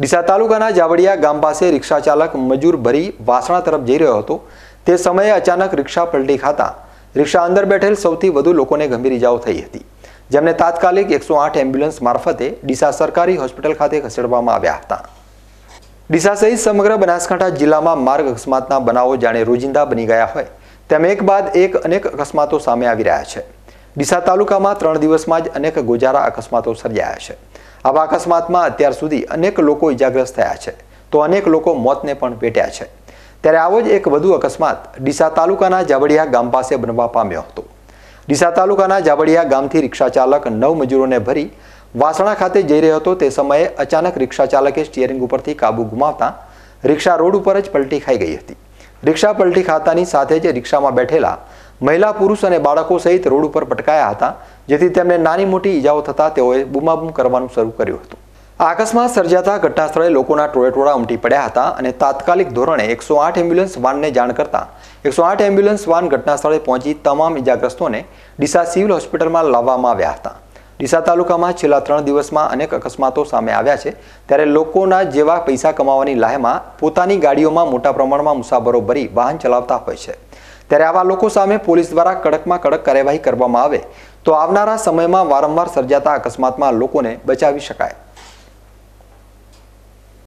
ડીસા તાલુકાના જાવડિયા ગામ પાસે રિક્ષા ચાલક મજૂર ભરી વાસણા તરફ જઈ રહ્યો હતો તે સમયે અચાનક રિક્ષા પલટી ખાતા રિક્ષા અંદર બેઠેલ સૌથી વધુ લોકોને ગંભીર ઇજાઓ થઈ હતી જેમને તાત્કાલિક એકસો આઠ એમ્બ્યુલન્સ મારફતે ડીસા સરકારી હોસ્પિટલ ખાતે ખસેડવામાં આવ્યા હતા ડીસા સહિત સમગ્ર બનાસકાંઠા જિલ્લામાં માર્ગ અકસ્માતના બનાવો જાણે રોજિંદા બની ગયા હોય તેમ એક બાદ એક અનેક અકસ્માતો સામે આવી રહ્યા છે ડીસા તાલુકામાં ત્રણ દિવસમાં જ અનેક ગોજારા અકસ્માતો સર્જાયા છે આવા અકસ્માતમાં અત્યાર સુધી અનેક લોકો ઇજાગ્રસ્ત થયા છે તો અનેક લોકો મોતને પણ પેટ્યા છે ત્યારે આવો જ એક વધુ અકસ્માત ડીસા તાલુકાના જાબડિયા ગામ પાસે બનવા પામ્યો હતો ડીસા તાલુકાના જાબડિયા ગામથી રિક્ષા ચાલક નવ મજૂરોને ભરી વાસણા ખાતે જઈ રહ્યો હતો તે સમયે અચાનક રિક્ષા ચાલકે સ્ટિયરિંગ ઉપરથી કાબુ ગુમાવતા રિક્ષા રોડ ઉપર જ પલટી ખાઈ ગઈ હતી રિક્ષા પલટી ખાતાની સાથે જ રિક્ષામાં બેઠેલા મહિલા પુરુષ અને બાળકો સહિત રોડ ઉપર પટકાયા હતા જેથી તેમને નાની મોટી ઈજાઓ થતાં તેઓએ બૂમાબૂમ કરવાનું શરૂ કર્યું હતું આ અકસ્માત સર્જાતા ઘટનાસ્થળે લોકોના ટોળેટોળા ઉમટી પડ્યા હતા અને તાત્કાલિક ધોરણે એકસો આઠ એમ્બ્યુલન્સ વાનને જાણ કરતાં એકસો આઠ એમ્બ્યુલન્સ વાન ઘટનાસ્થળે પહોંચી તમામ ઈજાગ્રસ્તોને ડીસા સિવિલ હોસ્પિટલમાં લાવવામાં આવ્યા હતા ડીસા તાલુકામાં છેલ્લા ત્રણ દિવસમાં અનેક અકસ્માતો સામે આવ્યા છે ત્યારે લોકોના જેવા પૈસા કમાવાની લાહેમાં પોતાની ગાડીઓમાં મોટા પ્રમાણમાં મુસાફરો ભરી વાહન ચલાવતા હોય છે ત્યારે આવા લોકો સામે પોલીસ દ્વારા કડકમાં કડક કાર્યવાહી કરવામાં આવે તો આવનારા સમયમાં વારંવાર સર્જાતા અકસ્માતમાં લોકોને બચાવી શકાય